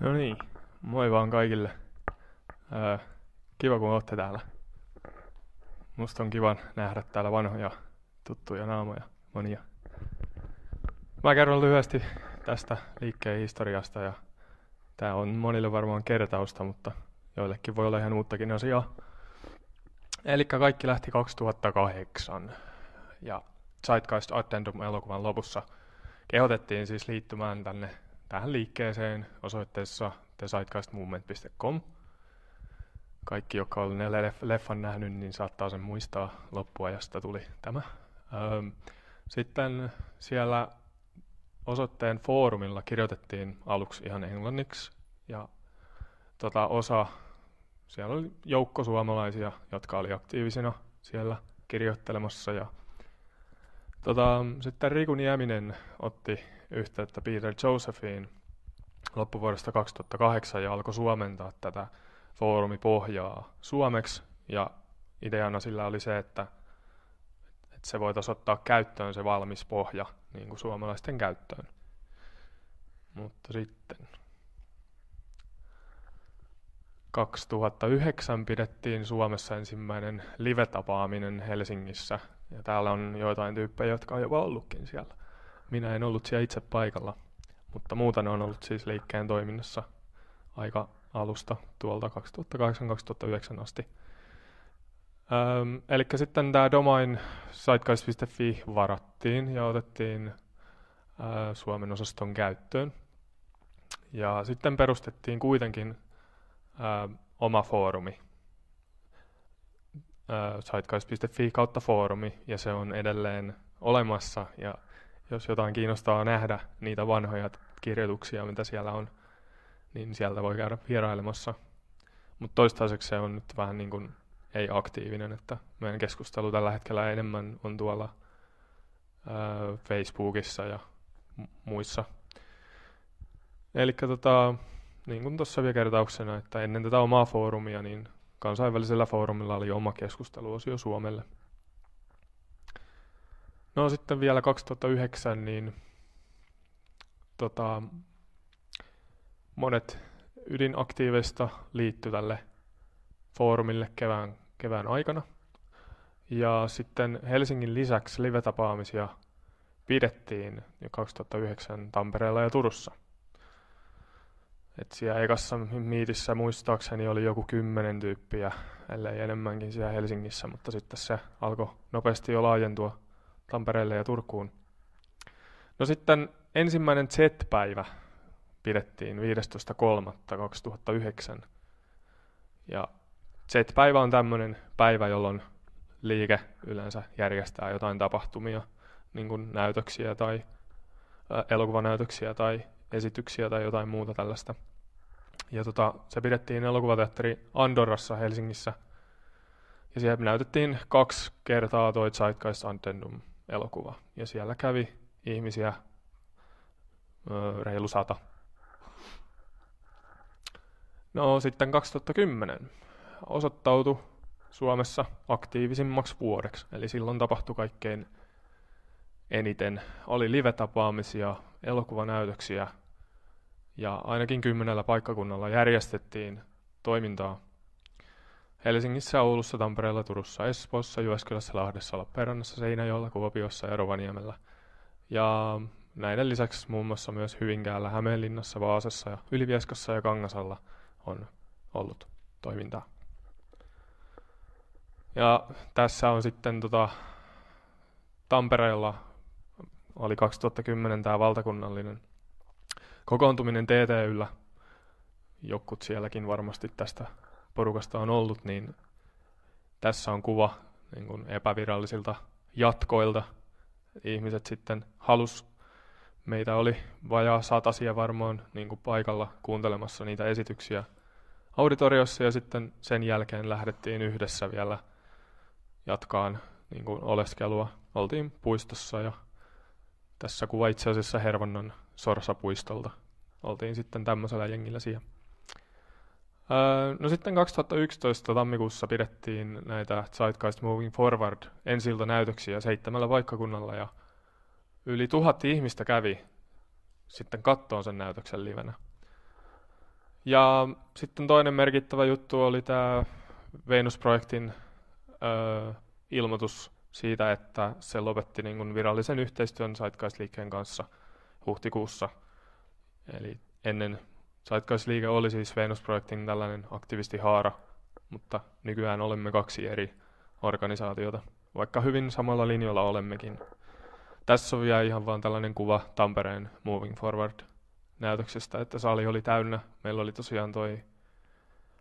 No niin, moi vaan kaikille. Öö, kiva kun olette täällä. Musta on kiva nähdä täällä vanhoja tuttuja naamoja, monia. Mä kerron lyhyesti tästä liikkeen historiasta ja tämä on monille varmaan kertausta, mutta joillekin voi olla ihan uuttakin asiaa. Eli kaikki lähti 2008 ja Zeitgeist Addendum elokuvan lopussa kehotettiin siis liittymään tänne tähän liikkeeseen osoitteessa thezeitgeistmovement.com. Kaikki, jotka on leffan nähnyt, niin saattaa sen muistaa loppuajasta tuli tämä. Sitten siellä osoitteen foorumilla kirjoitettiin aluksi ihan englanniksi ja tota, osa, siellä oli joukko suomalaisia, jotka oli aktiivisina siellä kirjoittelemassa ja tota, sitten Riku Nieminen otti yhteyttä Peter Josephiin loppuvuodesta 2008 ja alkoi suomentaa tätä foorumipohjaa suomeksi ja ideana sillä oli se, että, että se voitaisiin ottaa käyttöön se valmis pohja niin kuin suomalaisten käyttöön. Mutta sitten 2009 pidettiin Suomessa ensimmäinen live-tapaaminen Helsingissä. Ja täällä on joitain tyyppejä, jotka on jo ollutkin siellä. Minä en ollut siellä itse paikalla, mutta ne on ollut siis liikkeen toiminnassa aika alusta tuolta 2008-2009 asti. Öm, eli sitten tämä domain sitecast.fi varattiin ja otettiin ö, Suomen osaston käyttöön. Ja sitten perustettiin kuitenkin ö, oma foorumi, sitecast.fi kautta foorumi, ja se on edelleen olemassa, ja jos jotain kiinnostaa nähdä niitä vanhoja kirjoituksia, mitä siellä on, niin sieltä voi käydä vierailemassa. Mutta toistaiseksi se on nyt vähän niin kuin ei aktiivinen, että meidän keskustelu tällä hetkellä enemmän on tuolla Facebookissa ja muissa. Eli tota, niin kuin tuossa vielä kertauksena, että ennen tätä omaa foorumia, niin kansainvälisellä foorumilla oli oma keskusteluosio Suomelle – No sitten vielä 2009, niin tota, monet ydinaktiiveista liittyi tälle foorumille kevään, kevään aikana. Ja sitten Helsingin lisäksi live-tapaamisia pidettiin jo 2009 Tampereella ja Turussa. Et siellä ekassa miitissä muistaakseni oli joku kymmenen tyyppiä, ellei enemmänkin siellä Helsingissä, mutta sitten se alkoi nopeasti jo laajentua Tampereelle ja Turkuun. No sitten ensimmäinen Z-päivä pidettiin 15.3.2009. Ja Z-päivä on tämmöinen päivä, jolloin liike yleensä järjestää jotain tapahtumia, niin kuin näytöksiä tai elokuvanäytöksiä tai esityksiä tai jotain muuta tällaista. Ja tota, se pidettiin elokuvateatteri Andorrassa Helsingissä. Ja siellä näytettiin kaksi kertaa toi Zeitgeist Antendum elokuva. Ja siellä kävi ihmisiä ö, reilu sata. No sitten 2010 osoittautui Suomessa aktiivisimmaksi vuodeksi, eli silloin tapahtui kaikkein eniten. Oli live-tapaamisia, elokuvanäytöksiä ja ainakin kymmenellä paikkakunnalla järjestettiin toimintaa Helsingissä, Oulussa, Tampereella, Turussa, Espoossa, Jyväskylässä, Lahdessa, Lappeenrannassa, Seinäjoella, Kuopiossa ja Rovaniemellä. Ja näiden lisäksi muun muassa myös Hyvinkäällä, Hämeenlinnassa, Vaasassa ja Ylivieskassa ja Kangasalla on ollut toimintaa. Ja tässä on sitten tota, Tampereella oli 2010 tämä valtakunnallinen kokoontuminen TTYllä. Jokut sielläkin varmasti tästä porukasta on ollut, niin tässä on kuva niin kuin epävirallisilta jatkoilta. Ihmiset sitten halus meitä oli vajaa satasia varmaan niin kuin paikalla kuuntelemassa niitä esityksiä auditoriossa ja sitten sen jälkeen lähdettiin yhdessä vielä jatkaan niin kuin oleskelua. Oltiin puistossa ja tässä kuva itse asiassa Hervannan Sorsapuistolta. Oltiin sitten tämmöisellä jengillä siellä. Öö, no sitten 2011 tammikuussa pidettiin näitä Zeitgeist Moving Forward ensiltä näytöksiä seitsemällä paikkakunnalla ja yli tuhat ihmistä kävi sitten kattoon sen näytöksen livenä. Ja sitten toinen merkittävä juttu oli tämä Venus-projektin ö, öö, ilmoitus siitä, että se lopetti niin virallisen yhteistyön Zeitgeist-liikkeen kanssa huhtikuussa, eli ennen Zeitgeist-liike oli siis Venus-projektin tällainen aktivistihaara, mutta nykyään olemme kaksi eri organisaatiota, vaikka hyvin samalla linjalla olemmekin. Tässä on vielä ihan vaan tällainen kuva Tampereen Moving Forward-näytöksestä, että saali oli täynnä. Meillä oli tosiaan toi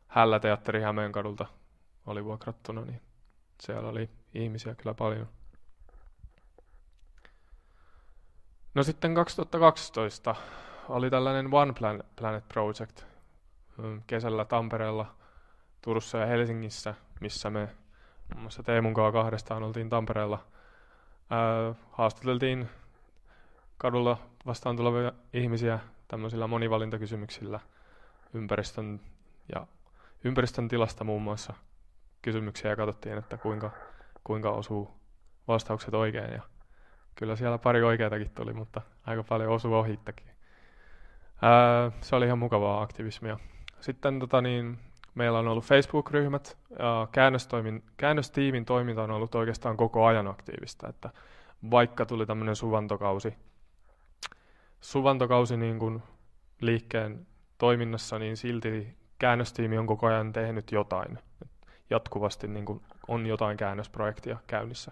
Hälläteatteri Hämeenkadulta oli vuokrattuna, niin siellä oli ihmisiä kyllä paljon. No sitten 2012 oli tällainen One Planet Project mm, kesällä Tampereella, Turussa ja Helsingissä, missä me muun muassa Teemun kanssa kahdestaan oltiin Tampereella. Ää, haastateltiin kadulla vastaan tulevia ihmisiä tämmöisillä monivalintakysymyksillä ympäristön ja ympäristön tilasta muun muassa kysymyksiä ja katsottiin, että kuinka, kuinka osuu vastaukset oikein. Ja kyllä siellä pari oikeatakin tuli, mutta aika paljon osuu ohittakin. Ää, se oli ihan mukavaa aktivismia. Sitten tota, niin, meillä on ollut Facebook-ryhmät. käännöstoimin, käännöstiimin toiminta on ollut oikeastaan koko ajan aktiivista. Että vaikka tuli tämmöinen suvantokausi, suvantokausi niin kuin liikkeen toiminnassa, niin silti käännöstiimi on koko ajan tehnyt jotain. Jatkuvasti niin kuin on jotain käännösprojektia käynnissä.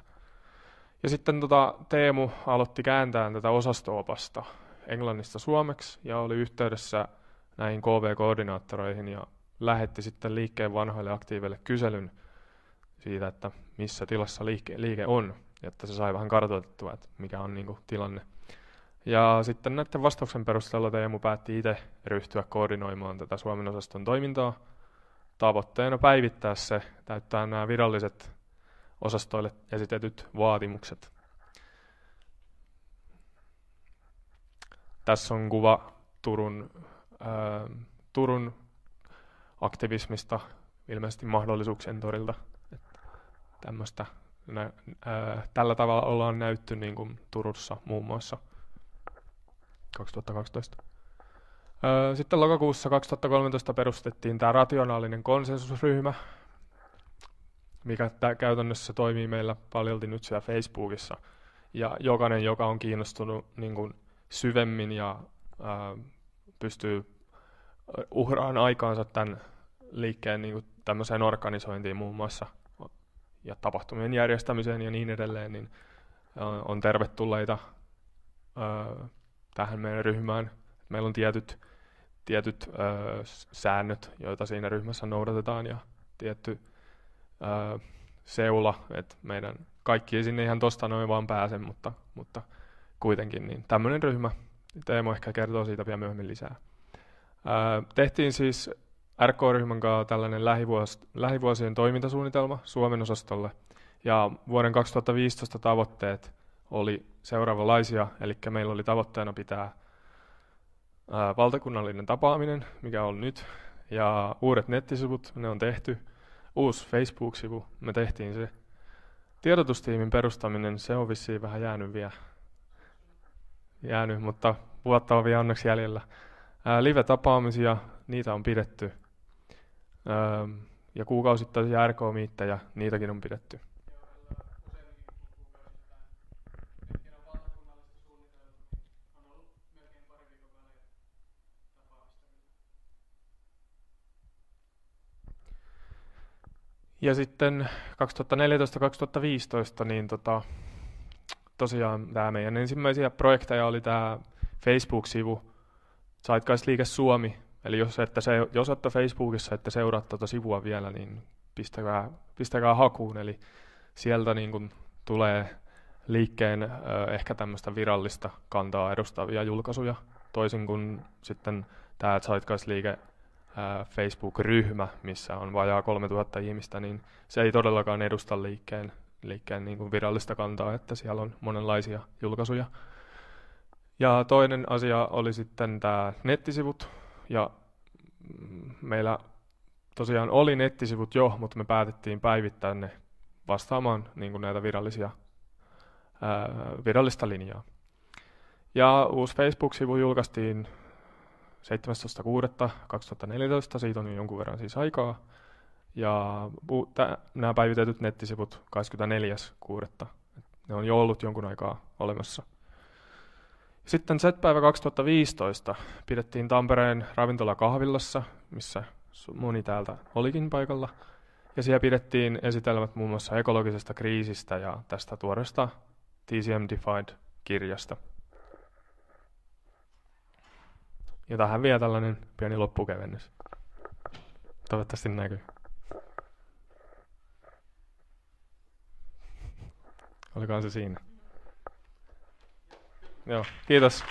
Ja sitten tota, Teemu aloitti kääntää tätä osastoopasta Englannista suomeksi ja oli yhteydessä näihin KV-koordinaattoreihin ja lähetti sitten liikkeen vanhoille aktiiveille kyselyn siitä, että missä tilassa liike, liike on, jotta se sai vähän kartoitettua, että mikä on niin kuin, tilanne. Ja sitten näiden vastauksen perusteella Teemu päätti itse ryhtyä koordinoimaan tätä Suomen osaston toimintaa tavoitteena päivittää se, täyttää nämä viralliset osastoille esitetyt vaatimukset. Tässä on kuva Turun, ää, Turun aktivismista, ilmeisesti mahdollisuuksien torilta. Että nä, ää, tällä tavalla ollaan näytty niin kuin Turussa muun muassa 2012. sitten lokakuussa 2013 perustettiin tämä rationaalinen konsensusryhmä, mikä tää käytännössä toimii meillä paljolti nyt siellä Facebookissa. Ja jokainen, joka on kiinnostunut niin kuin syvemmin ja ää, pystyy uhraan aikaansa tämän liikkeen niin kuin tämmöiseen organisointiin muun muassa ja tapahtumien järjestämiseen ja niin edelleen, niin on, on tervetulleita ää, tähän meidän ryhmään. Meillä on tietyt, tietyt ää, säännöt, joita siinä ryhmässä noudatetaan ja tietty ää, seula, että meidän kaikki ei sinne ihan tosta noin vaan pääse, mutta, mutta kuitenkin, niin tämmöinen ryhmä. Teemo ehkä kertoo siitä vielä myöhemmin lisää. Tehtiin siis RK-ryhmän kanssa tällainen lähivuos, lähivuosien toimintasuunnitelma Suomen osastolle, ja vuoden 2015 tavoitteet oli seuraavanlaisia, eli meillä oli tavoitteena pitää ää, valtakunnallinen tapaaminen, mikä on nyt, ja uudet nettisivut, ne on tehty, uusi Facebook-sivu, me tehtiin se. Tiedotustiimin perustaminen, se on vissiin vähän jäänyt vielä jäänyt, mutta vuotta on vielä onneksi jäljellä. Live-tapaamisia, niitä on pidetty. Ja kuukausittaisia RK-miittejä, niitäkin on pidetty. Ja sitten 2014-2015 niin tota, tosiaan tämä meidän ensimmäisiä projekteja oli tämä Facebook-sivu Zeitgeist-liike Suomi. Eli jos, että se, jos olette Facebookissa, että seuraatte tuota sivua vielä, niin pistäkää, pistäkää hakuun. Eli sieltä niin kun tulee liikkeen ehkä tämmöistä virallista kantaa edustavia julkaisuja, toisin kuin sitten tämä Zeitgeist-liike Facebook-ryhmä, missä on vajaa 3000 ihmistä, niin se ei todellakaan edusta liikkeen liikkeen niin kuin virallista kantaa, että siellä on monenlaisia julkaisuja. Ja toinen asia oli sitten tämä nettisivut. Ja mm, meillä tosiaan oli nettisivut jo, mutta me päätettiin päivittää ne vastaamaan niin kuin näitä virallisia, ää, virallista linjaa. Ja uusi Facebook-sivu julkaistiin 17.6.2014, siitä on jo jonkun verran siis aikaa. Ja nämä päivitetyt nettisivut 24.6. Ne on jo ollut jonkun aikaa olemassa. Sitten Z-päivä 2015 pidettiin Tampereen ravintola Kahvillassa, missä moni täältä olikin paikalla. Ja siellä pidettiin esitelmät muun muassa ekologisesta kriisistä ja tästä tuoresta TCM Defined-kirjasta. Ja tähän vielä tällainen pieni loppukevennys. Toivottavasti näkyy. Olikohan se siinä? Joo, kiitos.